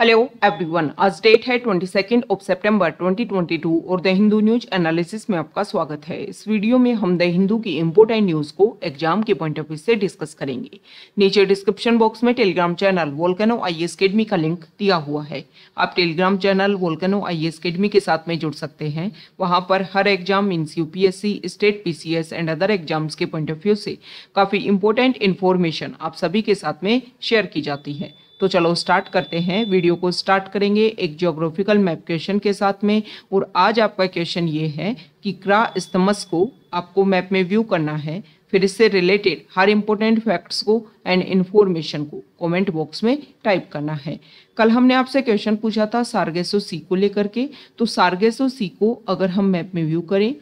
Hello everyone आज date है twenty second of September twenty twenty two और the Hindu news analysis में आपका स्वागत है इस वीडियो में हम द हिंदू की इम्पोर्टेंट न्यूज को एग्जाम के पॉइंट ऑफ व्यू से डिस्कस करेंगे नीचे डिस्क्रिप्शन बॉक्स में Telegram channel Volcano I S का लिंक दिया हुआ है आप Telegram channel Volcano I S के साथ में जुड़ सकते हैं वहाँ पर हर exam means C state P and other exams के पॉइंट ऑफ व्यू से काफ़ी इंपॉर्टेंट इन्फॉर्मेशन आप सभी के साथ में शेयर की जाती है तो चलो स्टार्ट करते हैं वीडियो को स्टार्ट करेंगे एक जोग्राफिकल मैप क्वेश्चन के साथ में और आज आपका क्वेश्चन ये है कि क्रा स्तमस को आपको मैप में व्यू करना है फिर इससे रिलेटेड हर इम्पोर्टेंट फैक्ट्स को एंड इन्फॉर्मेशन को कमेंट बॉक्स में टाइप करना है कल हमने आपसे क्वेश्चन पूछा था सार्गेसो सी को लेकर के तो सार्गेसो सी को अगर हम मैप में व्यू करें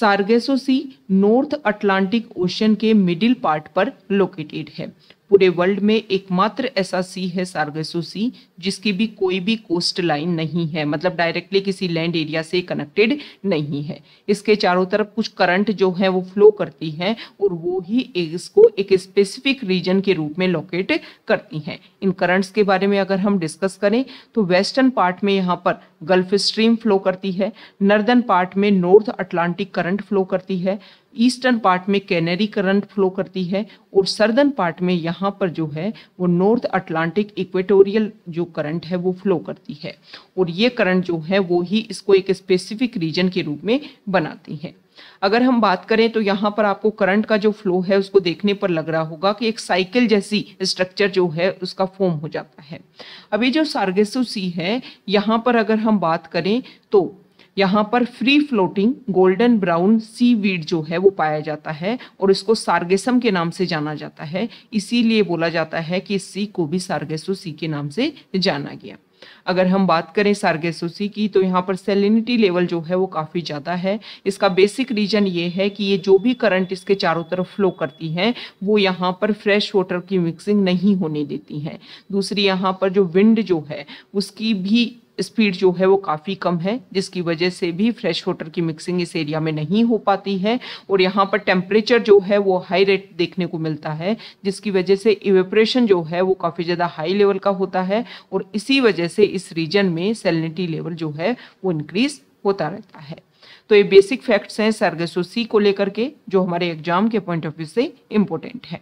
Sargasso sea North Atlantic ocean के मिडिल पार्ट पर लोकेटेड है पूरे वर्ल्ड में एकमात्र ऐसा सी है सार्गेसो सी जिसकी भी कोई भी कोस्ट लाइन नहीं है मतलब डायरेक्टली किसी लैंड एरिया से कनेक्टेड नहीं है इसके चारों तरफ कुछ करंट जो है वो फ्लो करती हैं और वो ही इसको एक स्पेसिफिक रीजन के रूप में लोकेट करती हैं इन करंट्स के बारे में अगर हम डिस्कस करें तो वेस्टर्न पार्ट में यहाँ पर गल्फ स्ट्रीम फ्लो करती है नर्दर्न पार्ट में नॉर्थ अटलांटिक करंट फ्लो करती है ईस्टर्न पार्ट में कैनरी करंट फ्लो करती है और सर्दर्न पार्ट में यहाँ पर जो है वो नॉर्थ अटलांटिक इक्वेटोरियल जो करंट है वो फ्लो करती है और ये करंट जो है वो ही इसको एक स्पेसिफिक रीजन के रूप में बनाती है अगर हम बात करें तो यहाँ पर आपको करंट का जो फ्लो है उसको देखने पर लग रहा होगा कि एक साइकिल जैसी स्ट्रक्चर जो है उसका फॉर्म हो जाता है अब ये जो सार्गेसो सी है यहाँ पर अगर हम बात करें तो यहाँ पर free floating golden brown seaweed जो है वो पाया जाता है और इसको सार्गेसम के नाम से जाना जाता है इसीलिए बोला जाता है कि इस सी को भी सार्गेसो सी के नाम से जाना गया अगर हम बात करें सार्गेसोसी की तो यहाँ पर सेलिनिटी लेवल जो है वो काफ़ी ज़्यादा है इसका बेसिक रीजन ये है कि ये जो भी करंट इसके चारों तरफ फ्लो करती हैं वो यहाँ पर फ्रेश वाटर की मिक्सिंग नहीं होने देती हैं दूसरी यहाँ पर जो विंड जो है उसकी भी स्पीड जो है वो काफ़ी कम है जिसकी वजह से भी फ्रेश वाटर की मिक्सिंग इस एरिया में नहीं हो पाती है और यहाँ पर टेम्परेचर जो है वो हाई रेट देखने को मिलता है जिसकी वजह से इवेपरेशन जो है वो काफ़ी ज़्यादा हाई लेवल का होता है और इसी वजह से इस रीजन में सेलिनिटी लेवल जो है वो इंक्रीज होता रहता है तो ये बेसिक फैक्ट्स हैं सरगसो सी को लेकर के जो हमारे एग्जाम के पॉइंट ऑफ व्यू से इम्पोर्टेंट है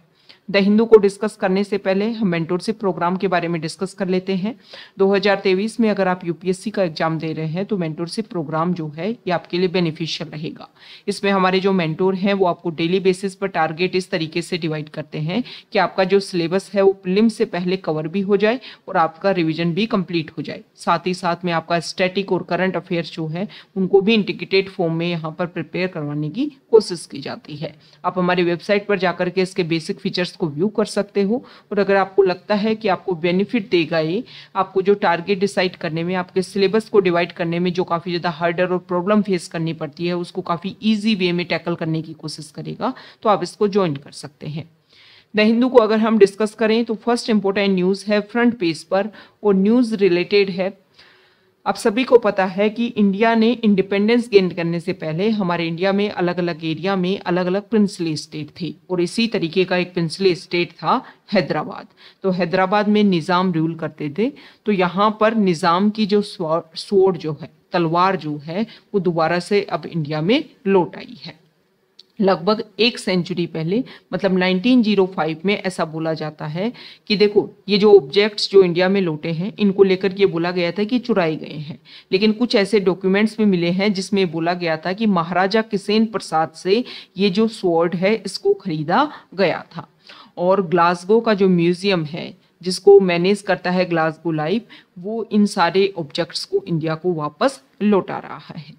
द हिंदू को डिस्कस करने से पहले हम मेंटोरशिप प्रोग्राम के बारे में डिस्कस कर लेते हैं 2023 में अगर आप यूपीएससी का एग्जाम दे रहे हैं तो मेंटोरशिप प्रोग्राम जो है ये आपके लिए बेनिफिशियल रहेगा इसमें हमारे जो मेंटोर हैं वो आपको डेली बेसिस पर टारगेट इस तरीके से डिवाइड करते हैं कि आपका जो सिलेबस है वो प्लिम से पहले कवर भी हो जाए और आपका रिविजन भी कम्प्लीट हो जाए साथ ही साथ में आपका स्टेटिक और करंट अफेयर्स जो है उनको भी इंटीग्रेटेड फॉर्म में यहाँ पर प्रिपेयर करवाने की कोशिश की जाती है आप हमारी वेबसाइट पर जाकर के इसके बेसिक फीचर्स प्रोडक्ट्स को व्यू कर सकते हो और अगर आपको लगता है कि आपको बेनिफिट देगा ये आपको जो टारगेट डिसाइड करने में आपके सिलेबस को डिवाइड करने में जो काफ़ी ज़्यादा हर्डर और प्रॉब्लम फेस करनी पड़ती है उसको काफ़ी ईजी वे में टैकल करने की कोशिश करेगा तो आप इसको ज्वाइन कर सकते हैं द हिंदू को अगर हम डिस्कस करें तो फर्स्ट इम्पोर्टेंट न्यूज़ है फ्रंट पेज पर और न्यूज़ रिलेटेड है आप सभी को पता है कि इंडिया ने इंडिपेंडेंस गेन करने से पहले हमारे इंडिया में अलग अलग एरिया में अलग अलग प्रिंसली स्टेट थी और इसी तरीके का एक प्रिंसली स्टेट था हैदराबाद तो हैदराबाद में निज़ाम रूल करते थे तो यहाँ पर निज़ाम की जो स्वर जो है तलवार जो है वो दोबारा से अब इंडिया में लौट आई है लगभग एक सेंचुरी पहले मतलब 1905 में ऐसा बोला जाता है कि देखो ये जो ऑब्जेक्ट्स जो इंडिया में लौटे हैं इनको लेकर ये बोला गया था कि चुराए गए हैं लेकिन कुछ ऐसे डॉक्यूमेंट्स भी मिले हैं जिसमें बोला गया था कि महाराजा किसेन प्रसाद से ये जो स्वॉर्ड है इसको खरीदा गया था और ग्लासगो का जो म्यूजियम है जिसको मैनेज करता है ग्लासगो लाइफ वो इन सारे ऑब्जेक्ट्स को इंडिया को वापस लौटा रहा है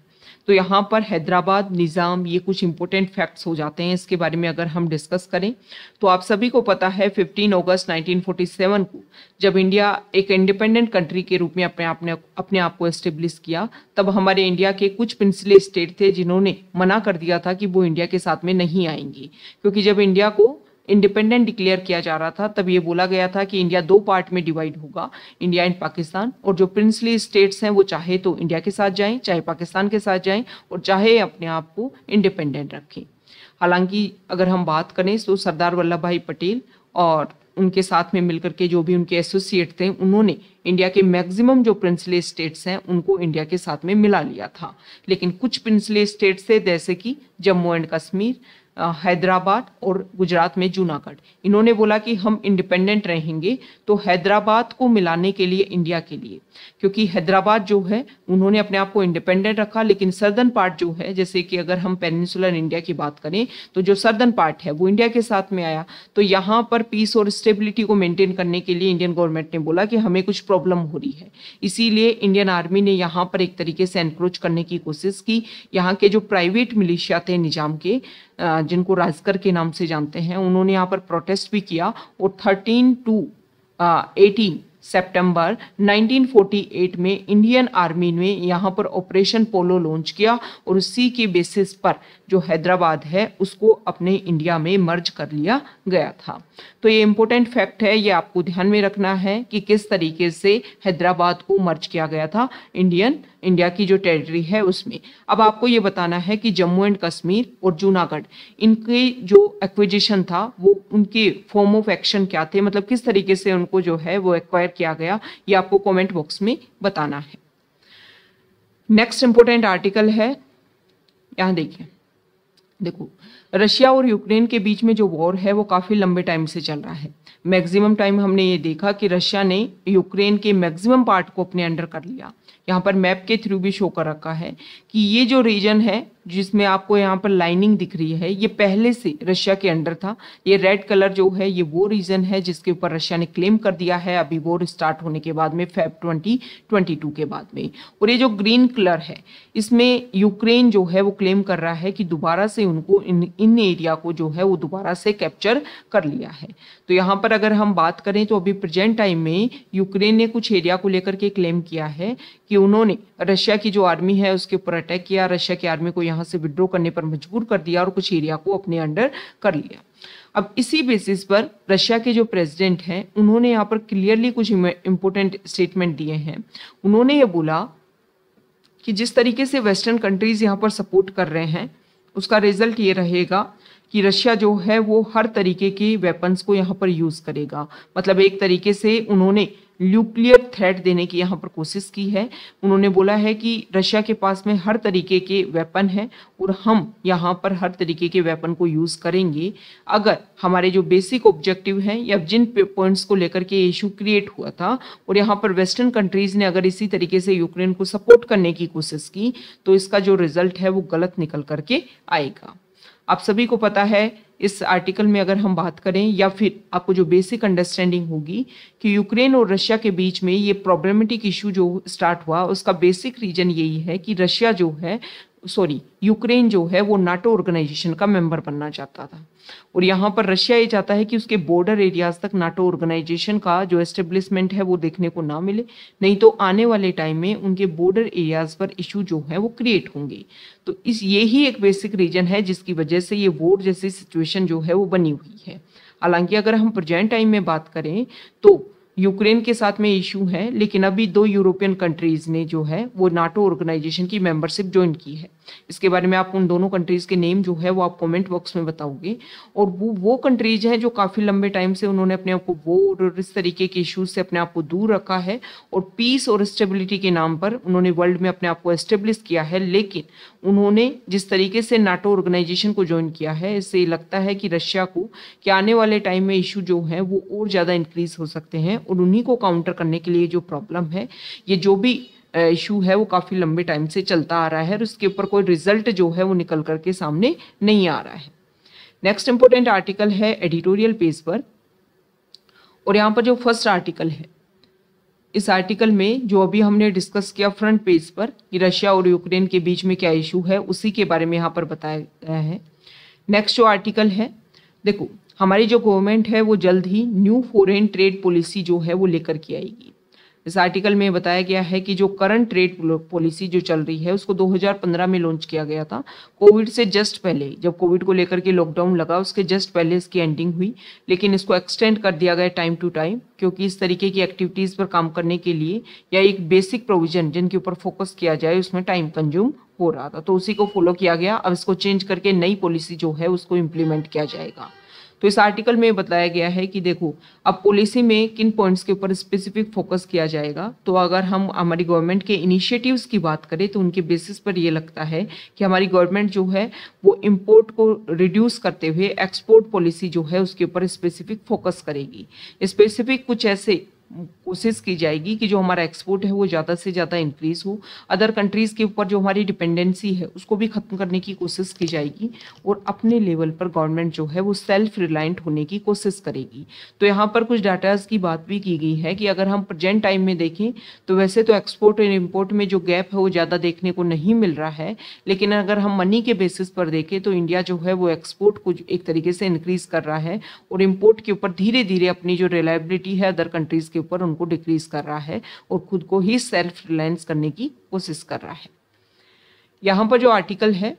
तो यहाँ पर हैदराबाद निज़ाम ये कुछ इंपॉर्टेंट फैक्ट्स हो जाते हैं इसके बारे में अगर हम डिस्कस करें तो आप सभी को पता है 15 अगस्त 1947 को जब इंडिया एक इंडिपेंडेंट कंट्री के रूप में अपने आपने अपने आप को इस्टेब्लिश किया तब हमारे इंडिया के कुछ पिंसले स्टेट थे जिन्होंने मना कर दिया था कि वो इंडिया के साथ में नहीं आएंगी क्योंकि जब इंडिया को इंडिपेंडेंट डिक्लेयर किया जा रहा था तब ये बोला गया था कि इंडिया दो पार्ट में डिवाइड होगा इंडिया एंड पाकिस्तान और जो प्रिंसली स्टेट्स हैं वो चाहे तो इंडिया के साथ जाएं चाहे पाकिस्तान के साथ जाएं और चाहे अपने आप को इंडिपेंडेंट रखें हालांकि अगर हम बात करें तो सरदार वल्लभ भाई पटेल और उनके साथ में मिलकर के जो भी उनके एसोसिएट थे उन्होंने इंडिया के मैक्सिमम जो प्रिंसली स्टेट्स हैं उनको इंडिया के साथ में मिला लिया था लेकिन कुछ प्रिंसली स्टेट्स थे जैसे कि जम्मू एंड कश्मीर हैदराबाद और गुजरात में जूनागढ़ इन्होंने बोला कि हम इंडिपेंडेंट रहेंगे तो हैदराबाद को मिलाने के लिए इंडिया के लिए क्योंकि हैदराबाद जो है उन्होंने अपने आप को इंडिपेंडेंट रखा लेकिन सर्दन पार्ट जो है जैसे कि अगर हम पेनिसुलर इंडिया की बात करें तो जो सर्दन पार्ट है वो इंडिया के साथ में आया तो यहाँ पर पीस और स्टेबिलिटी को मेनटेन करने के लिए इंडियन गवर्नमेंट ने बोला कि हमें कुछ प्रॉब्लम हो रही है इसीलिए इंडियन आर्मी ने यहाँ पर एक तरीके से एनक्रोच करने की कोशिश की यहाँ के जो प्राइवेट मिलिशिया थे निजाम के जिनको राजकर के नाम से जानते हैं उन्होंने यहाँ पर प्रोटेस्ट भी किया और थर्टीन टू एटीन सितंबर 1948 में इंडियन आर्मी ने यहाँ पर ऑपरेशन पोलो लॉन्च किया और उसी के बेसिस पर जो हैदराबाद है उसको अपने इंडिया में मर्ज कर लिया गया था तो ये इम्पोर्टेंट फैक्ट है ये आपको ध्यान में रखना है कि किस तरीके से हैदराबाद को मर्ज किया गया था इंडियन इंडिया की जो टेरिटरी है उसमें अब आपको ये बताना है कि जम्मू एंड कश्मीर और जूनागढ़ इनके जो एक्विजिशन था वो उनके फॉर्म ऑफ एक्शन क्या थे मतलब किस तरीके से उनको जो है वो एक्वायर सब्सक्राइब किया गया ये आपको कमेंट बॉक्स में बताना है नेक्स्ट इंपॉर्टेंट आर्टिकल है यहाँ देखिए देखो रशिया और यूक्रेन के बीच में जो वॉर है वो काफ़ी लंबे टाइम से चल रहा है मैक्सिमम टाइम हमने ये देखा कि रशिया ने यूक्रेन के मैक्सिमम पार्ट को अपने अंडर कर लिया यहाँ पर मैप के थ्रू भी शो कर रखा है कि ये जो रीजन है जिसमें आपको यहाँ पर लाइनिंग दिख रही है ये पहले से रशिया के अंडर था ये रेड कलर जो है ये वो रीजन है जिसके ऊपर रशिया ने क्लेम कर दिया है अभी वॉर स्टार्ट होने के बाद में फेब टू के बाद में और ये जो ग्रीन कलर है इसमें यूक्रेन जो है वो क्लेम कर रहा है कि दोबारा से उनको इन इन एरिया को जो है वो दोबारा से कैप्चर कर लिया है तो यहाँ पर अगर हम बात करें तो अभी प्रेजेंट टाइम में यूक्रेन ने कुछ एरिया को लेकर के क्लेम किया है कि उन्होंने रशिया की जो आर्मी है उसके ऊपर अटैक किया रशिया की आर्मी को यहाँ से विड्रॉ करने पर मजबूर कर दिया और कुछ एरिया को अपने अंडर कर लिया अब इसी बेसिस पर रशिया के जो प्रेसिडेंट हैं उन्होंने यहाँ पर क्लियरली कुछ इम्पोर्टेंट स्टेटमेंट दिए हैं उन्होंने ये बोला कि जिस तरीके से वेस्टर्न कंट्रीज यहाँ पर सपोर्ट कर रहे हैं उसका रिजल्ट ये रहेगा कि रशिया जो है वो हर तरीके के वेपन्स को यहाँ पर यूज़ करेगा मतलब एक तरीके से उन्होंने न्यूक्लियर थ्रेट देने की यहाँ पर कोशिश की है उन्होंने बोला है कि रशिया के पास में हर तरीके के वेपन है और हम यहाँ पर हर तरीके के वेपन को यूज़ करेंगे अगर हमारे जो बेसिक ऑब्जेक्टिव हैं या जिन पॉइंट्स को लेकर के ये इशू क्रिएट हुआ था और यहाँ पर वेस्टर्न कंट्रीज़ ने अगर इसी तरीके से यूक्रेन को सपोर्ट करने की कोशिश की तो इसका जो रिजल्ट है वो गलत निकल करके आएगा आप सभी को पता है इस आर्टिकल में अगर हम बात करें या फिर आपको जो बेसिक अंडरस्टैंडिंग होगी कि यूक्रेन और रशिया के बीच में ये प्रॉब्लमेटिक इशू जो स्टार्ट हुआ उसका बेसिक रीजन यही है कि रशिया जो है सॉरी यूक्रेन जो है वो नाटो ऑर्गेनाइजेशन का मेंबर बनना चाहता था और यहाँ पर रशिया ये चाहता है कि उसके बॉर्डर एरियाज तक नाटो ऑर्गेनाइजेशन का जो एस्टेब्लिशमेंट है वो देखने को ना मिले नहीं तो आने वाले टाइम में उनके बॉर्डर एरियाज पर इशू जो है वो क्रिएट होंगे तो इस ये ही एक बेसिक रीजन है जिसकी वजह से ये वोट जैसी सिचुएशन जो है वो बनी हुई है हालांकि अगर हम प्रजेंट टाइम में बात करें तो यूक्रेन के साथ में इशू है लेकिन अभी दो यूरोपियन कंट्रीज़ ने जो है वो नाटो ऑर्गेनाइजेशन की मेंबरशिप ज्वाइन की है इसके बारे में आप उन दोनों कंट्रीज के नेम जो है वो आप कमेंट बॉक्स में बताओगे और वो वो कंट्रीज हैं जो काफ़ी लंबे टाइम से उन्होंने अपने आप को वो और इस तरीके के इश्यूज से अपने आप को दूर रखा है और पीस और स्टेबिलिटी के नाम पर उन्होंने वर्ल्ड में अपने आप को एस्टेब्लिश किया है लेकिन उन्होंने जिस तरीके से नाटो ऑर्गेनाइजेशन को ज्वाइन किया है इससे लगता है कि रशिया को कि आने वाले टाइम में इशू जो है वो और ज़्यादा इंक्रीज हो सकते हैं और उन्हीं को काउंटर करने के लिए जो प्रॉब्लम है ये जो भी इशू है वो काफ़ी लंबे टाइम से चलता आ रहा है और उसके ऊपर कोई रिजल्ट जो है वो निकल करके सामने नहीं आ रहा है नेक्स्ट इंपॉर्टेंट आर्टिकल है एडिटोरियल पेज पर और यहाँ पर जो फर्स्ट आर्टिकल है इस आर्टिकल में जो अभी हमने डिस्कस किया फ्रंट पेज पर कि रशिया और यूक्रेन के बीच में क्या इशू है उसी के बारे में यहाँ पर बताया गया है नेक्स्ट जो आर्टिकल है देखो हमारी जो गवर्नमेंट है वो जल्द ही न्यू फॉरेन ट्रेड पॉलिसी जो है वो लेकर के आएगी इस आर्टिकल में बताया गया है कि जो करंट ट्रेड पॉलिसी जो चल रही है उसको 2015 में लॉन्च किया गया था कोविड से जस्ट पहले जब कोविड को लेकर के लॉकडाउन लगा उसके जस्ट पहले इसकी एंडिंग हुई लेकिन इसको एक्सटेंड कर दिया गया टाइम टू टाइम क्योंकि इस तरीके की एक्टिविटीज़ पर काम करने के लिए या एक बेसिक प्रोविजन जिनके ऊपर फोकस किया जाए उसमें टाइम कंज्यूम हो रहा था तो उसी को फॉलो किया गया अब इसको चेंज करके नई पॉलिसी जो है उसको इम्प्लीमेंट किया जाएगा तो इस आर्टिकल में बताया गया है कि देखो अब पॉलिसी में किन पॉइंट्स के ऊपर स्पेसिफिक फोकस किया जाएगा तो अगर हम हमारी गवर्नमेंट के इनिशिएटिव्स की बात करें तो उनके बेसिस पर ये लगता है कि हमारी गवर्नमेंट जो है वो इम्पोर्ट को रिड्यूस करते हुए एक्सपोर्ट पॉलिसी जो है उसके ऊपर स्पेसिफिक फोकस करेगी स्पेसिफिक कुछ ऐसे कोशिश की जाएगी कि जो हमारा एक्सपोर्ट है वो ज़्यादा से ज़्यादा इंक्रीज़ हो अदर कंट्रीज़ के ऊपर जो हमारी डिपेंडेंसी है उसको भी ख़त्म करने की कोशिश की जाएगी और अपने लेवल पर गवर्नमेंट जो है वो सेल्फ रिलायंट होने की कोशिश करेगी तो यहाँ पर कुछ डाटाज की बात भी की गई है कि अगर हम प्रजेंट टाइम में देखें तो वैसे तो एक्सपोर्ट और इम्पोर्ट में जो गैप है वो ज़्यादा देखने को नहीं मिल रहा है लेकिन अगर हम मनी के बेसिस पर देखें तो इंडिया जो है वो एक्सपोर्ट को एक तरीके से इंक्रीज़ कर रहा है और इम्पोर्ट के ऊपर धीरे धीरे अपनी जो रिलायबिलिटी है अदर कंट्रीज़ के ऊपर उनको डिक्रीज कर रहा है और खुद को ही सेल्फ रिलायंस करने की कोशिश कर रहा है यहाँ पर जो आर्टिकल है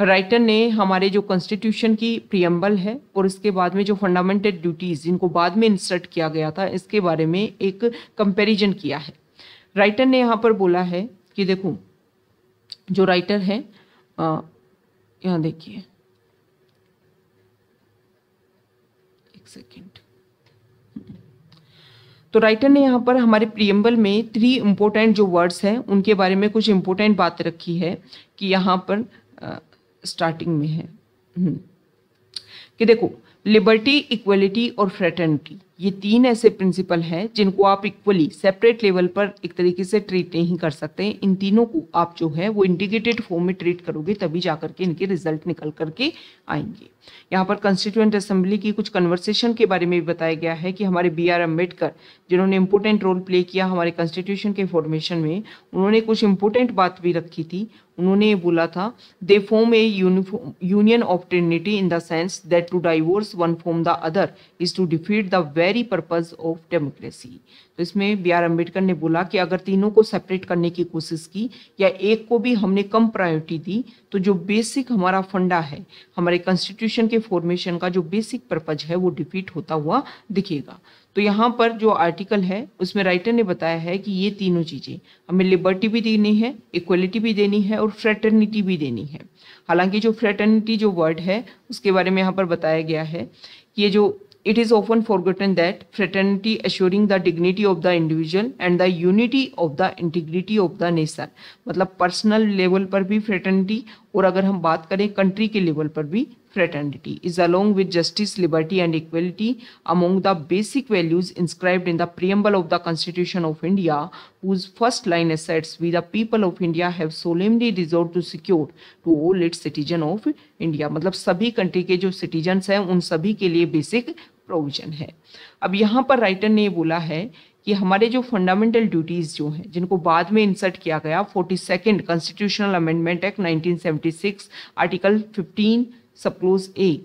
राइटर ने हमारे जो कॉन्स्टिट्यूशन की प्रियम्बल है और इसके बाद में जो फंडामेंटल ड्यूटीज़ जिनको बाद में इंसर्ट किया गया था इसके बारे में एक कंपेरिजन किया है राइटर ने यहाँ पर बोला है कि देखो जो राइटर है यहाँ देखिए एक सेकेंड तो राइटर ने यहाँ पर हमारे प्रियम्बल में थ्री इम्पोर्टेंट जो वर्ड्स हैं उनके बारे में कुछ इम्पोर्टेंट बात रखी है कि यहाँ पर स्टार्टिंग में है हम्म। कि देखो लिबर्टी इक्वलिटी और फ्रेटर्निटी ये तीन ऐसे प्रिंसिपल हैं जिनको आप इक्वली सेपरेट लेवल पर एक तरीके से ट्रीट नहीं कर सकते इन तीनों को आप जो है वो इंटीग्रेटेड फॉर्म में ट्रीट करोगे तभी जा करके इनके रिजल्ट निकल करके आएंगे यहाँ पर कंस्टिट्यूंट असेंबली की कुछ कन्वर्सेशन के बारे में भी बताया गया है कि हमारे बी आर अम्बेडकर जिन्होंने इंपोर्टेंट रोल प्ले किया हमारे कॉन्स्टिट्यूशन के फॉर्मेशन में उन्होंने कुछ इंपोर्टेंट बात भी रखी थी उन्होंने ये बोला था they form a union of trinity in the sense that to divorce one form the other is to defeat the way very purpose of democracy तो इसमें बी आर अम्बेडकर ने बोला कि अगर तीनों को सेपरेट करने की कोशिश की या एक को भी हमने कम प्रायोरिटी दी तो जो बेसिक हमारा फंडा है हमारे कॉन्स्टिट्यूशन के फॉर्मेशन का जो बेसिक पर्पज है वो डिफीट होता हुआ दिखेगा तो यहाँ पर जो आर्टिकल है उसमें राइटर ने बताया है कि ये तीनों चीज़ें हमें लिबर्टी भी देनी है इक्वलिटी भी देनी है और फ्रेटर्निटी भी देनी है हालांकि जो फ्रेटर्निटी जो वर्ड है उसके बारे में यहाँ पर बताया गया है कि ये जो it is often forgotten that fraternity assuring the dignity of the individual and the unity of the integrity of the nation. मतलब पर्सनल लेवल पर भी फ्रेटर्निटी और अगर हम बात करें कंट्री के लेवल पर भी fraternity is along with justice, liberty and equality among the basic values inscribed in the preamble of the Constitution of India, whose first line asserts, we the people of India have solemnly resolved to secure to all its citizen of India. मतलब सभी country के जो citizens हैं उन सभी के लिए basic provision है अब यहाँ पर राइटर ने ये बोला है कि हमारे जो फंडामेंटल ड्यूटीज़ जो हैं जिनको बाद में इंसर्ट किया गया forty second constitutional amendment act 1976 article 15 sub close ए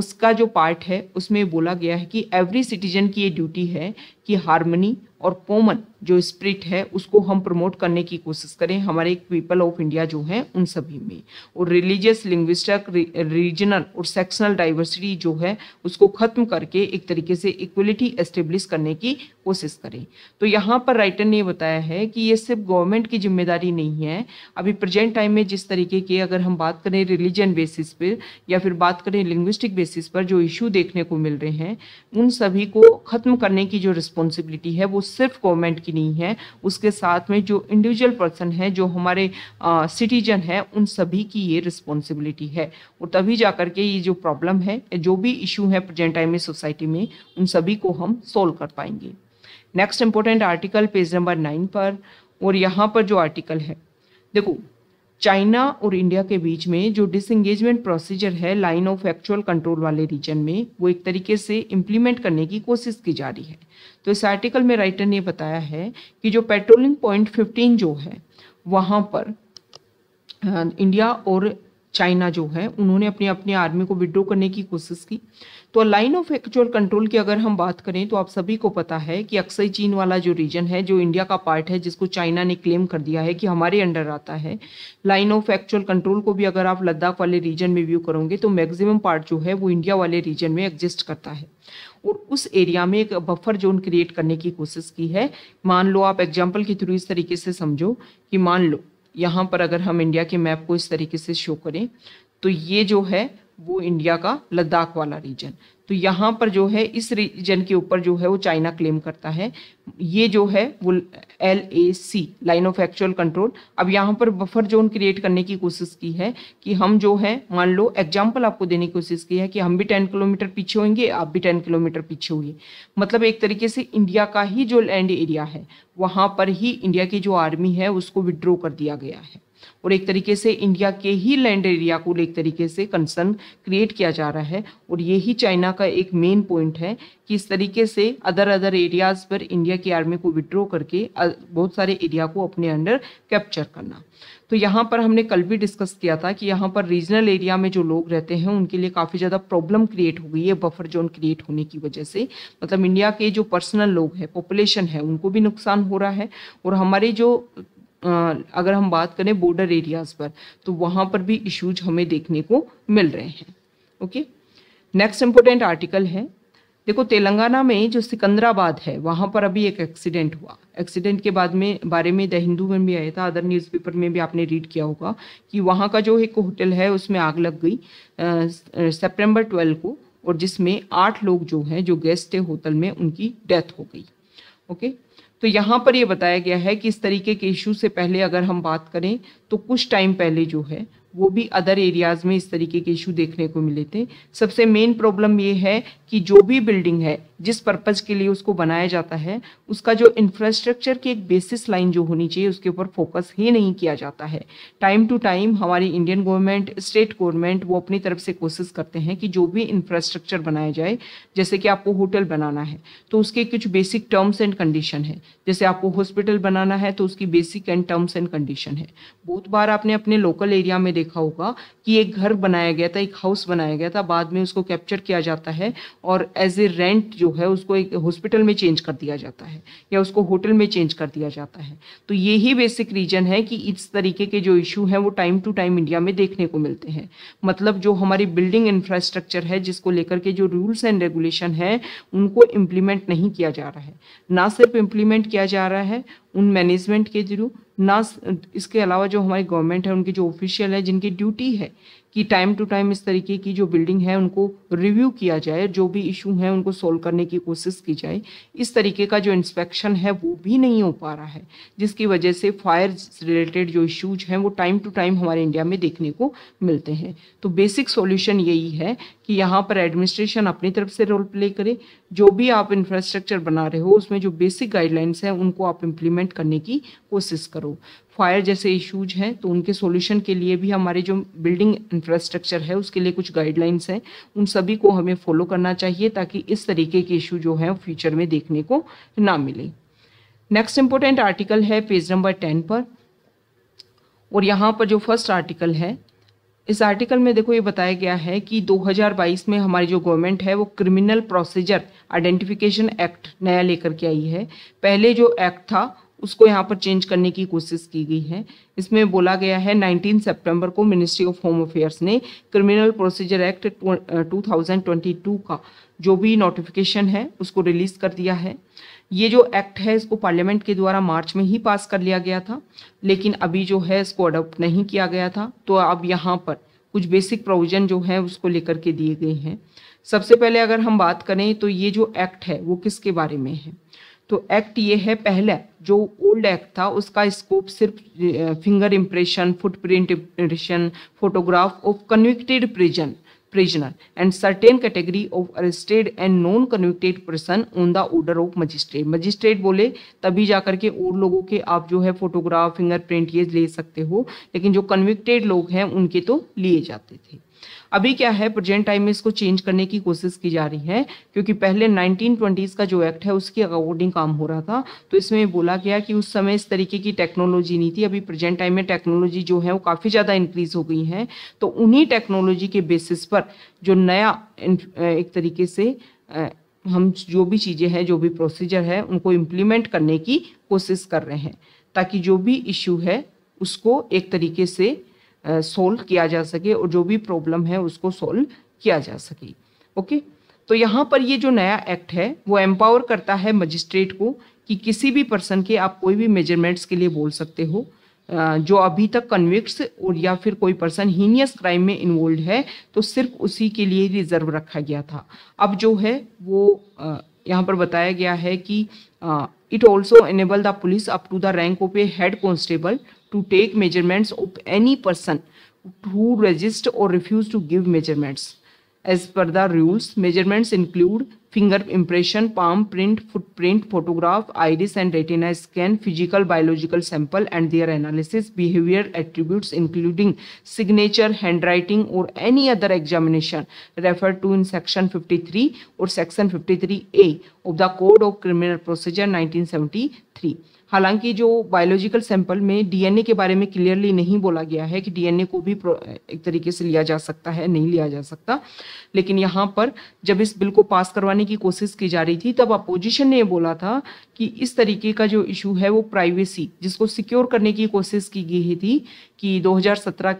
उसका जो पार्ट है उसमें बोला गया है कि एवरी सिटीजन की ये ड्यूटी है की हारमनी और कॉमन जो स्प्रिट है उसको हम प्रमोट करने की कोशिश करें हमारे पीपल ऑफ इंडिया जो है उन सभी में और रिलीजियस लिंग्विस्टिक रीजनल और सेक्शनल डाइवर्सिटी जो है उसको ख़त्म करके एक तरीके से इक्वलिटी एस्टेब्लिश करने की कोशिश करें तो यहाँ पर राइटर ने बताया है कि ये सिर्फ गवर्नमेंट की जिम्मेदारी नहीं है अभी प्रेजेंट टाइम में जिस तरीके के अगर हम बात करें रिलीजन बेसिस पर या फिर बात करें लिंग्विस्टिक बेसिस पर जो इशू देखने को मिल रहे हैं उन सभी को ख़त्म करने की जो रिस्प रिस्पॉन्सिबिलिटी है वो सिर्फ गवर्नमेंट की नहीं है उसके साथ में जो इंडिविजुअल पर्सन है जो हमारे सिटीजन है उन सभी की ये रिस्पॉन्सिबिलिटी है और तभी जा के ये जो प्रॉब्लम है जो भी इशू है प्रजेंट टाइम में सोसाइटी में उन सभी को हम सोल्व कर पाएंगे next important article page number nine पर और यहाँ पर जो आर्टिकल है देखो चाइना और इंडिया के बीच में जो डिसंगेजमेंट प्रोसीजर है लाइन ऑफ एक्चुअल कंट्रोल वाले रीजन में वो एक तरीके से इम्प्लीमेंट करने की कोशिश की जा रही है तो इस आर्टिकल में राइटर ने बताया है कि जो पेट्रोलिंग पॉइंट 15 जो है वहाँ पर इंडिया और चाइना जो है उन्होंने अपने अपने आर्मी को विड्रो करने की कोशिश की तो लाइन ऑफ एक्चुअल कंट्रोल की अगर हम बात करें तो आप सभी को पता है कि अक्सर चीन वाला जो रीजन है जो इंडिया का पार्ट है जिसको चाइना ने क्लेम कर दिया है कि हमारे अंडर आता है लाइन ऑफ एक्चुअल कंट्रोल को भी अगर आप लद्दाख वाले रीजन में व्यू करोगे तो मैक्सिमम पार्ट जो है वो इंडिया वाले रीजन में एग्जिस्ट करता है और उस एरिया में एक बफर जोन क्रिएट करने की कोशिश की है मान लो आप एग्जाम्पल के थ्रू इस तरीके से समझो कि मान लो यहाँ पर अगर हम इंडिया के मैप को इस तरीके से शो करें तो ये जो है वो इंडिया का लद्दाख वाला रीजन तो यहाँ पर जो है इस रीजन के ऊपर जो है वो चाइना क्लेम करता है ये जो है वो L A C line of actual control अब यहाँ पर बफर जोन क्रिएट करने की कोशिश की है कि हम जो है मान लो एग्जाम्पल आपको देने की कोशिश की है कि हम भी टेन किलोमीटर पीछे होंगे आप भी टेन किलोमीटर पीछे होंगे मतलब एक तरीके से इंडिया का ही जो लैंड एरिया है वहाँ पर ही इंडिया की जो आर्मी है उसको विड्रॉ कर दिया गया है और एक तरीके से इंडिया के ही लैंड एरिया को एक तरीके से कंसर्न क्रिएट किया जा रहा है और यही चाइना का एक मेन पॉइंट है कि इस तरीके से अदर अदर एरियाज़ पर इंडिया की आर्मी को विड्रॉ करके बहुत सारे एरिया को अपने अंडर कैप्चर करना तो यहाँ पर हमने कल भी डिस्कस किया था कि यहाँ पर रीजनल एरिया में जो लोग रहते हैं उनके लिए काफ़ी ज़्यादा प्रॉब्लम क्रिएट हो गई है बफर जोन क्रिएट होने की वजह से मतलब इंडिया के जो पर्सनल लोग हैं पॉपुलेशन है उनको भी नुकसान हो रहा है और हमारे जो अगर हम बात करें बॉर्डर एरियाज़ पर तो वहाँ पर भी इश्यूज हमें देखने को मिल रहे हैं ओके नेक्स्ट इम्पोर्टेंट आर्टिकल है देखो तेलंगाना में जो सिकंदराबाद है वहाँ पर अभी एक एक्सीडेंट हुआ एक्सीडेंट के बाद में बारे में द हिंदू में भी आया था अदर न्यूज़पेपर में भी आपने रीड किया होगा कि वहाँ का जो एक होटल है उसमें आग लग गई सितंबर ट्वेल्व को और जिसमें आठ लोग जो हैं जो गेस्ट थे होटल में उनकी डेथ हो गई ओके okay? तो यहाँ पर ये बताया गया है कि इस तरीके के इशू से पहले अगर हम बात करें तो कुछ टाइम पहले जो है वो भी अदर एरियाज़ में इस तरीके के इशू देखने को मिले थे सबसे मेन प्रॉब्लम ये है कि जो भी बिल्डिंग है जिस पर्पज़ के लिए उसको बनाया जाता है उसका जो इंफ्रास्ट्रक्चर की एक बेसिस लाइन जो होनी चाहिए उसके ऊपर फोकस ही नहीं किया जाता है टाइम टू टाइम हमारी इंडियन गवर्नमेंट स्टेट गवर्नमेंट वो अपनी तरफ से कोशिश करते हैं कि जो भी इंफ्रास्ट्रक्चर बनाया जाए जैसे कि आपको होटल बनाना है तो उसके कुछ बेसिक टर्म्स एंड कंडीशन है जैसे आपको हॉस्पिटल बनाना है तो उसकी basic and terms and condition है बहुत बार आपने अपने लोकल एरिया में देखा होगा कि एक घर बनाया गया था एक हाउस बनाया गया था बाद में उसको कैप्चर किया जाता है और एज ए रेंट जो है उसको एक हॉस्पिटल में चेंज कर दिया जाता है या उसको होटल में चेंज कर दिया जाता है तो यही बेसिक रीजन है कि इस तरीके के जो इशू हैं वो टाइम टू टाइम इंडिया में देखने को मिलते हैं मतलब जो हमारी बिल्डिंग इंफ्रास्ट्रक्चर है जिसको लेकर के जो रूल्स एंड रेगुलेशन है उनको इम्प्लीमेंट नहीं किया जा रहा है ना सिर्फ इम्प्लीमेंट किया जा रहा है उन मैनेजमेंट के थ्रू ना इसके अलावा जो हमारी गवर्नमेंट है उनके जो ऑफिशियल है जिनकी ड्यूटी है कि टाइम टू टाइम इस तरीके की जो बिल्डिंग है उनको रिव्यू किया जाए जो भी इशू हैं उनको सोल्व करने की कोशिश की जाए इस तरीके का जो इंस्पेक्शन है वो भी नहीं हो पा रहा है जिसकी वजह से फायर रिलेटेड जो इश्यूज हैं वो टाइम टू टाइम हमारे इंडिया में देखने को मिलते हैं तो बेसिक सॉल्यूशन यही है कि यहाँ पर एडमिनिस्ट्रेशन अपनी तरफ से रोल प्ले करे जो भी आप इंफ्रास्ट्रक्चर बना रहे हो उसमें जो बेसिक गाइडलाइंस हैं उनको आप इम्प्लीमेंट करने की कोशिश करो फायर जैसे इश्यूज हैं तो उनके सॉल्यूशन के लिए भी हमारे जो बिल्डिंग इंफ्रास्ट्रक्चर है उसके लिए कुछ गाइडलाइंस हैं उन सभी को हमें फॉलो करना चाहिए ताकि इस तरीके के इशू जो हैं फ्यूचर में देखने को ना मिले नेक्स्ट इंपॉर्टेंट आर्टिकल है पेज नंबर टेन पर और यहाँ पर जो फर्स्ट आर्टिकल है इस आर्टिकल में देखो ये बताया गया है कि 2022 में हमारी जो गवर्नमेंट है वो क्रिमिनल प्रोसीजर आइडेंटिफिकेशन एक्ट नया लेकर के आई है पहले जो एक्ट था उसको यहाँ पर चेंज करने की कोशिश की गई है इसमें बोला गया है 19 सितंबर को मिनिस्ट्री ऑफ होम अफेयर्स ने क्रिमिनल प्रोसीजर एक्ट 2022 का जो भी नोटिफिकेशन है उसको रिलीज़ कर दिया है ये जो एक्ट है इसको पार्लियामेंट के द्वारा मार्च में ही पास कर लिया गया था लेकिन अभी जो है इसको अडोप्ट नहीं किया गया था तो अब यहाँ पर कुछ बेसिक प्रोविज़न जो है उसको लेकर के दिए गए हैं सबसे पहले अगर हम बात करें तो ये जो एक्ट है वो किसके बारे में है तो एक्ट ये है पहला जो ओल्ड एक्ट था उसका स्कोप सिर्फ finger impression footprint impression photograph of convicted prison prisoner and certain category of arrested and non convicted person on the order of magistrate magistrate बोले तभी जाकर के और लोगों के आप जो है फोटोग्राफ फिंगरप्रिंट ये ले सकते हो लेकिन जो कन्विक्टेड लोग हैं उनके तो लिए जाते थे अभी क्या है प्रेजेंट टाइम में इसको चेंज करने की कोशिश की जा रही है क्योंकि पहले नाइनटीन ट्वेंटीज़ का जो एक्ट है उसके अकॉर्डिंग काम हो रहा था तो इसमें बोला गया कि उस समय इस तरीके की टेक्नोलॉजी नहीं थी अभी प्रेजेंट टाइम में टेक्नोलॉजी जो है वो काफ़ी ज़्यादा इंक्रीज हो गई है तो उन्हीं टेक्नोलॉजी के बेसिस पर जो नया एक तरीके से हम जो भी चीज़ें हैं जो भी प्रोसीजर है उनको इम्प्लीमेंट करने की कोशिश कर रहे हैं ताकि जो भी इशू है उसको एक तरीके से सोल्व किया जा सके और जो भी प्रॉब्लम है उसको सोल्व किया जा सके ओके तो यहाँ पर ये जो नया एक्ट है वो एम्पावर करता है मजिस्ट्रेट को कि किसी भी पर्सन के आप कोई भी मेजरमेंट्स के लिए बोल सकते हो जो अभी तक कन्विक्स और या फिर कोई पर्सन हीनियस क्राइम में इन्वॉल्व है तो सिर्फ उसी के लिए रिजर्व रखा गया था अब जो है वो यहाँ पर बताया गया है कि it also enable the police up to the rank of a head constable to take measurements of any person who resist or refuse to give measurements. As per the rules, measurements include finger impression, palm print, footprint, photograph, iris and retina scan, physical biological sample and their analysis, behavior attributes including signature, handwriting or any other examination referred to in section 53 or section 53A of the Code of Criminal Procedure 1973. हालांकि जो biological sample में DNA के बारे में clearly नहीं बोला गया है कि डीएनए को भी एक तरीके से लिया जा सकता है नहीं लिया जा सकता लेकिन यहाँ पर जब इस बिल को पास करवाने की कोशिश की जा रही थी तब अपोजिशन ने बोला था कि इस तरीके का जो इशू है वो प्राइवेसी जिसको सिक्योर करने की कोशिश की गई थी कि दो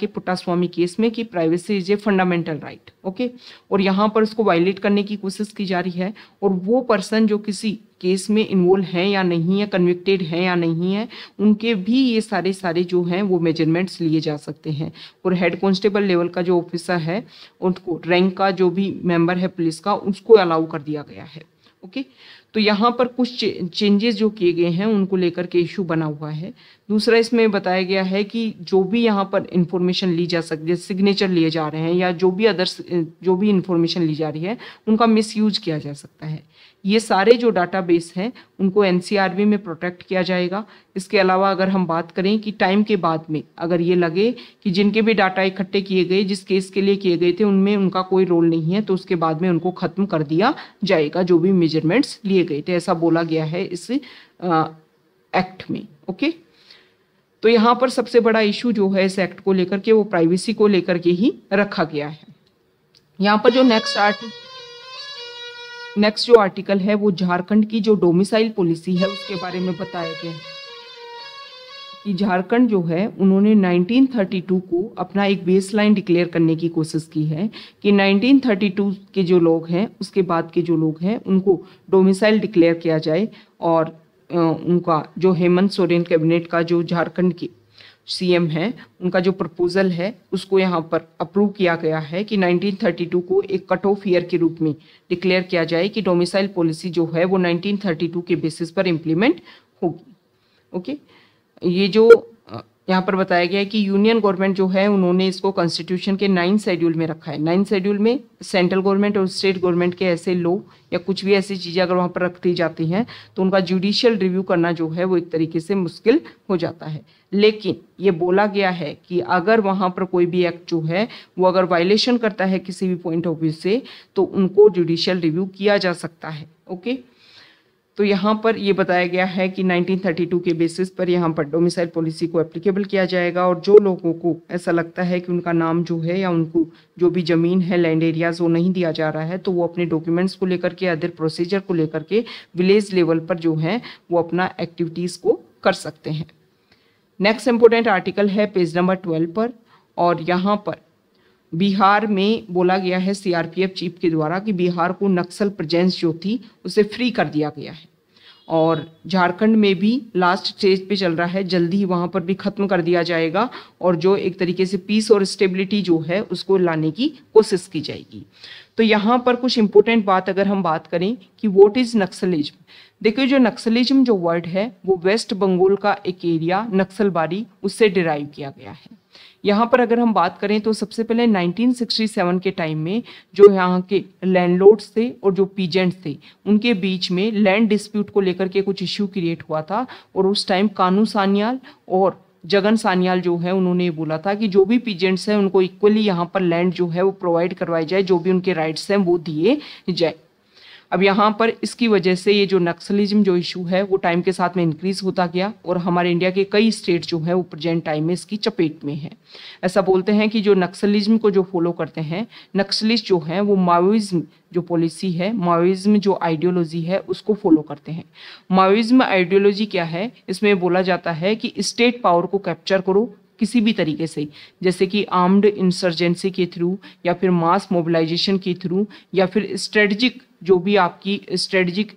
के पुट्टास्वामी केस में कि privacy is a fundamental right okay और यहाँ पर उसको वायलेट करने की कोशिश की जा रही है और वो पर्सन जो किसी केस में इन्वॉल्व हैं या नहीं है कन्विक्टेड हैं या नहीं है उनके भी ये सारे सारे जो हैं वो मेजरमेंट्स लिए जा सकते हैं और हेड कॉन्स्टेबल लेवल का जो ऑफिसर है उनको रैंक का जो भी मेम्बर है पुलिस का उसको अलाउ कर दिया गया है ओके तो यहाँ पर कुछ चेंजेस जो किए गए हैं उनको लेकर के इशू बना हुआ है दूसरा इसमें बताया गया है कि जो भी यहाँ पर इंफॉर्मेशन ली जा सकती है सिग्नेचर लिए जा रहे हैं या जो भी अदर्स जो भी इंफॉर्मेशन ली जा रही है उनका मिसयूज किया जा सकता है ये सारे जो डाटाबेस हैं उनको एन में प्रोटेक्ट किया जाएगा इसके अलावा अगर हम बात करें कि टाइम के बाद में अगर ये लगे कि जिनके भी डाटा इकट्ठे किए गए जिस केस के लिए किए गए थे उनमें उनका कोई रोल नहीं है तो उसके बाद में उनको ख़त्म कर दिया जाएगा जो भी मेजरमेंट्स लिए गए थे ऐसा बोला गया है इस आ, एक्ट में ओके तो यहाँ पर सबसे बड़ा इशू जो है इस एक्ट को लेकर के वो प्राइवेसी को लेकर के ही रखा गया है यहाँ पर जो नेक्स्ट आर्टिकल नेक्स्ट जो आर्टिकल है वो झारखंड की जो डोमिसाइल पॉलिसी है उसके बारे में बताया गया कि झारखंड जो है उन्होंने 1932 को अपना एक बेस लाइन डिक्लेयर करने की कोशिश की है कि 1932 के जो लोग हैं उसके बाद के जो लोग हैं उनको डोमिसाइल डिक्लेयर किया जाए और उनका जो हेमंत सोरेन कैबिनेट का जो झारखंड की सीएम हैं उनका जो प्रपोजल है उसको यहाँ पर अप्रूव किया गया है कि 1932 को एक कट ऑफ ईयर के रूप में डिक्लेयर किया जाए कि डोमिसाइल पॉलिसी जो है वो 1932 के बेसिस पर इम्प्लीमेंट होगी ओके ये जो यहाँ पर बताया गया है कि यूनियन गवर्नमेंट जो है उन्होंने इसको कॉन्स्टिट्यूशन के नाइन शेड्यूल में रखा है नाइन शेड्यूल में सेंट्रल गवर्नमेंट और स्टेट गवर्नमेंट के ऐसे लो या कुछ भी ऐसी चीज़ें अगर वहाँ पर रख दी जाती हैं तो उनका जुडिशियल रिव्यू करना जो है वो एक तरीके से मुश्किल हो जाता है लेकिन ये बोला गया है कि अगर वहाँ पर कोई भी एक्ट जो है वो अगर वायलेशन करता है किसी भी पॉइंट ऑफ व्यू से तो उनको जुडिशियल रिव्यू किया जा सकता है ओके तो यहाँ पर ये बताया गया है कि 1932 के बेसिस पर यहाँ पर डोमिसाइल पॉलिसी को एप्लीकेबल किया जाएगा और जो लोगों को ऐसा लगता है कि उनका नाम जो है या उनको जो भी ज़मीन है लैंड एरियाज वो नहीं दिया जा रहा है तो वो अपने डॉक्यूमेंट्स को लेकर के अदर प्रोसीजर को लेकर के विलेज लेवल पर जो है वो अपना एक्टिविटीज़ को कर सकते हैं नेक्स्ट इम्पोर्टेंट आर्टिकल है पेज नंबर ट्वेल्व पर और यहाँ पर बिहार में बोला गया है सीआरपीएफ चीफ के द्वारा कि बिहार को नक्सल प्रजेंस जो थी उसे फ्री कर दिया गया है और झारखंड में भी लास्ट स्टेज पे चल रहा है जल्दी ही वहाँ पर भी ख़त्म कर दिया जाएगा और जो एक तरीके से पीस और स्टेबिलिटी जो है उसको लाने की कोशिश की जाएगी तो यहाँ पर कुछ इम्पोर्टेंट बात अगर हम बात करें कि वॉट इज़ नक्सलिज्म देखिए जो नक्सलिज्म जो वर्ड है वो वेस्ट बंगाल का एक एरिया नक्सलबारी उससे डिराइव किया गया है यहाँ पर अगर हम बात करें तो सबसे पहले 1967 के टाइम में जो यहाँ के लैंडलॉर्ड्स थे और जो पीजेंट्स थे उनके बीच में लैंड डिस्प्यूट को लेकर के कुछ इश्यू क्रिएट हुआ था और उस टाइम कानू सान्याल और जगन सान्याल जो है उन्होंने बोला था कि जो भी पीजेंट्स हैं उनको इक्वली यहाँ पर लैंड जो है वो प्रोवाइड करवाई जाए जो भी उनके राइट्स हैं वो दिए जाए अब यहाँ पर इसकी वजह से ये जो नक्सलिज्म जो इशू है वो टाइम के साथ में इंक्रीज होता गया और हमारे इंडिया के कई स्टेट जो है वो प्रेजेंट टाइम में इसकी चपेट में है ऐसा बोलते हैं कि जो नक्सलिज्म को जो फॉलो करते हैं नक्सलिस्ट जो हैं वो माओइज्म जो पॉलिसी है माओइज्म जो आइडियोलॉजी है उसको फॉलो करते हैं माओइज्म आइडियोलॉजी क्या है इसमें बोला जाता है कि स्टेट पावर को कैप्चर करो किसी भी तरीके से जैसे कि आर्म्ड इंसर्जेंसी के थ्रू या फिर मास मोबिलाइजेशन के थ्रू या फिर स्ट्रेटजिक जो भी आपकी स्ट्रेटजिक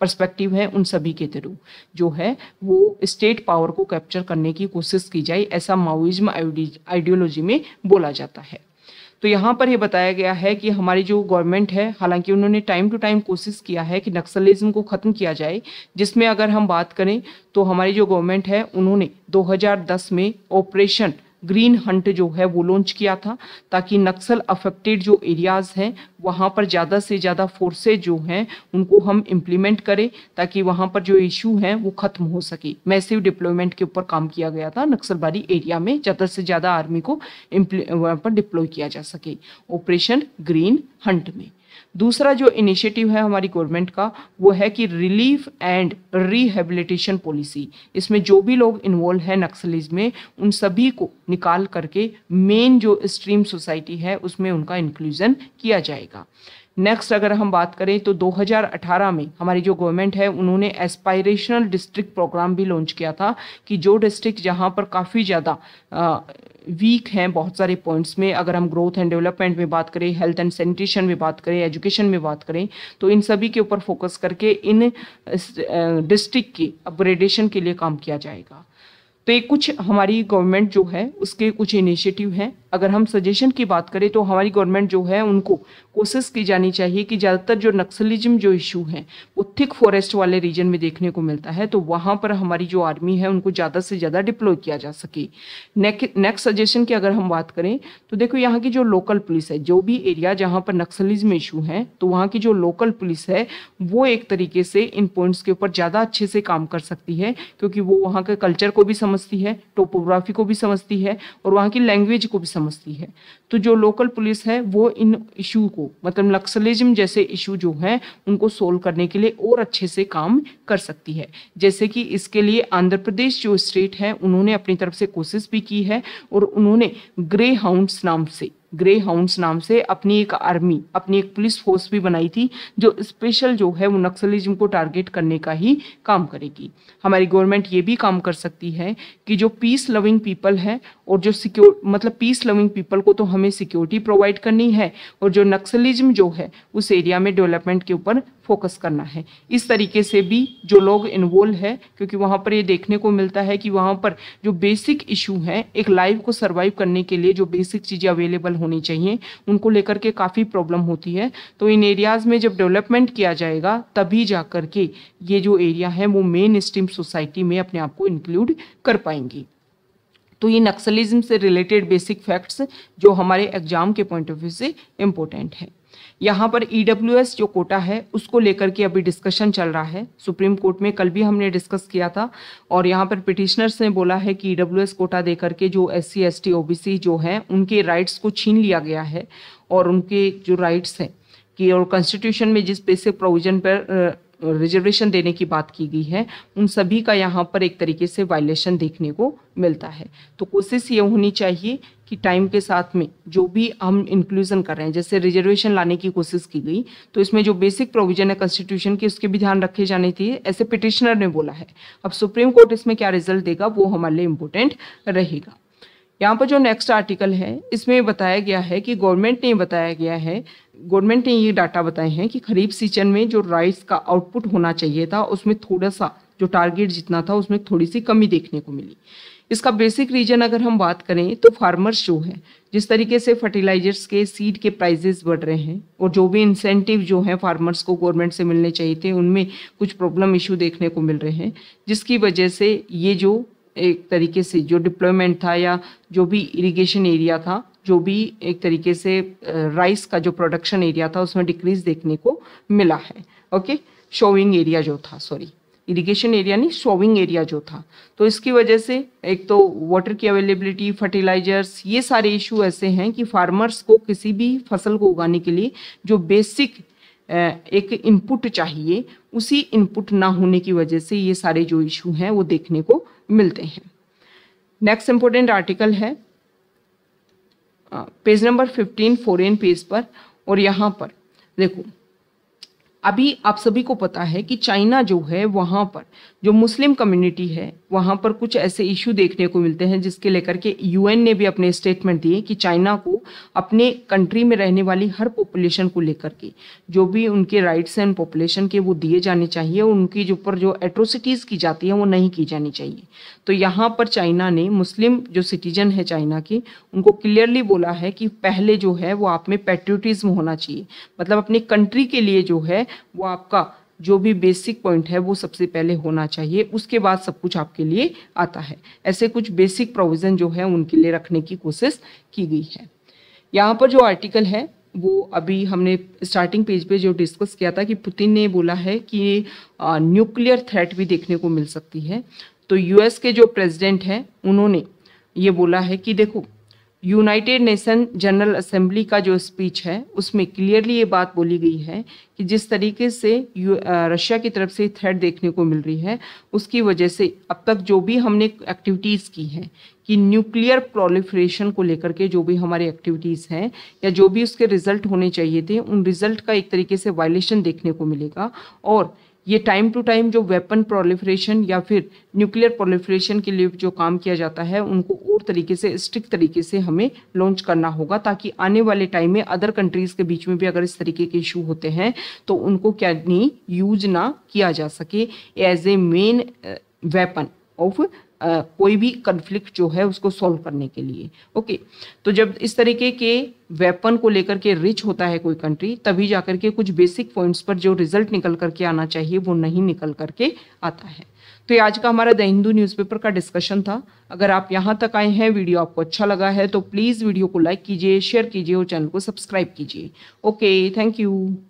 परस्पेक्टिव है उन सभी के थ्रू जो है वो स्टेट पावर को कैप्चर करने की कोशिश की जाए ऐसा माओइज्म आइडियोलॉजी में बोला जाता है तो यहाँ पर ये बताया गया है कि हमारी जो गवर्नमेंट है हालांकि उन्होंने टाइम टू टाइम कोशिश किया है कि नक्सलिज्म को ख़त्म किया जाए जिसमें अगर हम बात करें तो हमारी जो गवर्नमेंट है उन्होंने 2010 में ऑपरेशन ग्रीन हंट जो है वो लॉन्च किया था ताकि नक्सल अफेक्टेड जो एरियाज़ हैं वहाँ पर ज़्यादा से ज़्यादा फोर्सेज जो हैं उनको हम इम्प्लीमेंट करें ताकि वहाँ पर जो इशू हैं वो ख़त्म हो सके मैसिव डिप्लॉयमेंट के ऊपर काम किया गया था नक्सलबारी एरिया में ज़्यादा से ज़्यादा आर्मी को वहाँ पर डिप्लॉय किया जा सके ऑपरेशन ग्रीन हंट में दूसरा जो इनिशिएटिव है हमारी गवर्नमेंट का वो है कि रिलीफ एंड रिहेबिलिटेशन पॉलिसी इसमें जो भी लोग इन्वॉल्व हैं नक्सलीज में उन सभी को निकाल करके मेन जो स्ट्रीम सोसाइटी है उसमें उनका इंक्लूजन किया जाएगा नेक्स्ट अगर हम बात करें तो 2018 में हमारी जो गवर्नमेंट है उन्होंने एस्पायरेशनल डिस्ट्रिक्ट प्रोग्राम भी लॉन्च किया था कि जो डिस्ट्रिक्ट जहाँ पर काफ़ी ज़्यादा वीक हैं बहुत सारे पॉइंट्स में अगर हम ग्रोथ एंड डेवलपमेंट में बात करें हेल्थ एंड सैनिटेशन में बात करें एजुकेशन में बात करें तो इन सभी के ऊपर फोकस करके इन डिस्ट्रिक्ट की अपग्रेडेशन के लिए काम किया जाएगा तो ये कुछ हमारी गवर्नमेंट जो है उसके कुछ इनिशिएटिव हैं अगर हम सजेशन की बात करें तो हमारी गवर्नमेंट जो है उनको कोशिश की जानी चाहिए कि ज़्यादातर जो नक्सलिज्म जो इशू हैं वो थिक फॉरेस्ट वाले रीजन में देखने को मिलता है तो वहाँ पर हमारी जो आर्मी है उनको ज़्यादा से ज़्यादा डिप्लॉय किया जा सके नेक्स्ट सजेशन की अगर हम बात करें तो देखो यहाँ की जो लोकल पुलिस है जो भी एरिया जहाँ पर नक्सलिज्म इशू है तो वहाँ की जो लोकल पुलिस है वो एक तरीके से इन पॉइंट्स के ऊपर ज़्यादा अच्छे से काम कर सकती है क्योंकि वो वहाँ के कल्चर को भी समझती है टोपोग्राफी को भी समझती है और वहाँ की लैंग्वेज को भी समझ समझती है तो जो लोकल पुलिस है वो इन इशू को मतलब नक्सलिज्म जैसे इशू जो है उनको सोल्व करने के लिए और अच्छे से काम कर सकती है जैसे कि इसके लिए आंध्र प्रदेश जो स्टेट है उन्होंने अपनी तरफ से कोशिश भी की है और उन्होंने ग्रे हाउंड्स नाम से ग्रे हाउंड्स नाम से अपनी एक आर्मी अपनी एक पुलिस फोर्स भी बनाई थी जो स्पेशल जो है वो नक्सलिज्म को टारगेट करने का ही काम करेगी हमारी गवर्नमेंट ये भी काम कर सकती है कि जो पीस लविंग पीपल है और जो सिक्योर मतलब पीस लविंग पीपल को तो हमें सिक्योरिटी प्रोवाइड करनी है और जो नक्सलिज्म जो है उस एरिया में डेवलपमेंट के ऊपर फोकस करना है इस तरीके से भी जो लोग इन्वॉल्व है क्योंकि वहाँ पर ये देखने को मिलता है कि वहाँ पर जो बेसिक इशू हैं एक लाइफ को सर्वाइव करने के लिए जो बेसिक चीज़ें अवेलेबल होनी चाहिए उनको लेकर के काफ़ी प्रॉब्लम होती है तो इन एरियाज़ में जब डेवलपमेंट किया जाएगा तभी जा कर के ये जो एरिया है वो मेन स्ट्रीम सोसाइटी में अपने आप को इंक्लूड कर पाएंगी तो ये नक्सलिज्म से रिलेटेड बेसिक फैक्ट्स जो हमारे एग्जाम के पॉइंट ऑफ व्यू से इम्पोर्टेंट है यहाँ पर ई e जो कोटा है उसको लेकर के अभी डिस्कशन चल रहा है सुप्रीम कोर्ट में कल भी हमने डिस्कस किया था और यहाँ पर पिटिशनर्स ने बोला है कि ई e कोटा दे करके जो एस सी एस टी जो हैं उनके राइट्स को छीन लिया गया है और उनके जो राइट्स हैं कि और कॉन्स्टिट्यूशन में जिस बेसिक प्रोविजन पर रिजर्वेशन देने की बात की गई है उन सभी का यहाँ पर एक तरीके से वायलेशन देखने को मिलता है तो कोशिश ये होनी चाहिए कि टाइम के साथ में जो भी हम इंक्लूजन कर रहे हैं जैसे रिजर्वेशन लाने की कोशिश की गई तो इसमें जो बेसिक प्रोविजन है कॉन्स्टिट्यूशन के उसके भी ध्यान रखे जाने चाहिए ऐसे पिटिशनर ने बोला है अब सुप्रीम कोर्ट इसमें क्या रिजल्ट देगा वो हमारे लिए इम्पोर्टेंट रहेगा यहाँ पर जो नेक्स्ट आर्टिकल है इसमें बताया गया है कि गवर्नमेंट ने बताया गया है गवर्नमेंट ने ये डाटा बताए हैं कि खरीफ सीजन में जो राइस का आउटपुट होना चाहिए था उसमें थोड़ा सा जो टारगेट जितना था उसमें थोड़ी सी कमी देखने को मिली इसका बेसिक रीजन अगर हम बात करें तो फार्मर्स जो है जिस तरीके से फर्टिलाइजर्स के सीड के प्राइजेस बढ़ रहे हैं और जो भी इंसेंटिव जो हैं फार्मर्स को गवर्नमेंट से मिलने चाहिए थे उनमें कुछ प्रॉब्लम इशू देखने को मिल रहे हैं जिसकी वजह से ये जो एक तरीके से जो डिप्लॉयमेंट था या जो भी इरिगेशन एरिया था जो भी एक तरीके से राइस का जो प्रोडक्शन एरिया था उसमें डिक्रीज देखने को मिला है ओके शोइंग एरिया जो था सॉरी इरिगेशन एरिया नहीं सोविंग एरिया जो था तो इसकी वजह से एक तो वाटर की अवेलेबिलिटी फर्टिलाइजर्स ये सारे इशू ऐसे हैं कि फार्मर्स को किसी भी फसल को उगाने के लिए जो बेसिक एक इनपुट चाहिए उसी इनपुट ना होने की वजह से ये सारे जो इशू हैं वो देखने को मिलते हैं नेक्स्ट इम्पोर्टेंट आर्टिकल है page number fifteen foreign page पर और यहाँ पर देखो अभी आप सभी को पता है कि चाइना जो है वहाँ पर जो मुस्लिम कम्युनिटी है वहाँ पर कुछ ऐसे इशू देखने को मिलते हैं जिसके लेकर के यूएन ने भी अपने स्टेटमेंट दिए कि चाइना को अपने कंट्री में रहने वाली हर पॉपुलेशन को लेकर के जो भी उनके राइट्स एंड पॉपुलेशन के वो दिए जाने चाहिए उनकी जो पर जो एट्रोसिटीज़ की जाती है वो नहीं की जानी चाहिए तो यहाँ पर चाइना ने मुस्लिम जो सिटीजन है चाइना के उनको क्लियरली बोला है कि पहले जो है वो आप में पेट्रोटिज़्म होना चाहिए मतलब अपनी कंट्री के लिए जो है वो आपका जो भी बेसिक पॉइंट है वो सबसे पहले होना चाहिए उसके बाद सब कुछ आपके लिए आता है ऐसे कुछ बेसिक प्रोविज़न जो है उनके लिए रखने की कोशिश की गई है यहाँ पर जो आर्टिकल है वो अभी हमने स्टार्टिंग पेज पे जो डिस्कस किया था कि पुतिन ने बोला है कि न्यूक्लियर थ्रेट भी देखने को मिल सकती है तो यूएस के जो प्रेसिडेंट हैं उन्होंने ये बोला है कि देखो यूनाइटेड नेशन जनरल असेंबली का जो स्पीच है उसमें क्लियरली ये बात बोली गई है कि जिस तरीके से रशिया की तरफ से थ्रेड देखने को मिल रही है उसकी वजह से अब तक जो भी हमने एक्टिविटीज़ की हैं कि न्यूक्लियर प्रोलिफ्रेशन को लेकर के जो भी हमारे एक्टिविटीज़ हैं या जो भी उसके रिजल्ट होने चाहिए थे उन रिजल्ट का एक तरीके से वायलेशन देखने को मिलेगा और ये टाइम टू टाइम जो वेपन प्रोलिफ्रेशन या फिर न्यूक्लियर प्रोलिफ्रेशन के लिए जो काम किया जाता है उनको और तरीके से स्ट्रिक्ट तरीके से हमें लॉन्च करना होगा ताकि आने वाले टाइम में अदर कंट्रीज़ के बीच में भी अगर इस तरीके के इशू होते हैं तो उनको क्या नहीं यूज ना किया जा सके as a main weapon of कोई भी कन्फ्लिक्ट जो है उसको सॉल्व करने के लिए ओके तो जब इस तरीके के वेपन को लेकर के रिच होता है कोई कंट्री तभी जाकर के कुछ बेसिक पॉइंट्स पर जो रिजल्ट निकल करके आना चाहिए वो नहीं निकल करके आता है तो ये आज का हमारा द हिंदू न्यूज़पेपर का डिस्कशन था अगर आप यहाँ तक आए हैं वीडियो आपको अच्छा लगा है तो प्लीज़ वीडियो को लाइक कीजिए शेयर कीजिए और चैनल को सब्सक्राइब कीजिए ओके थैंक यू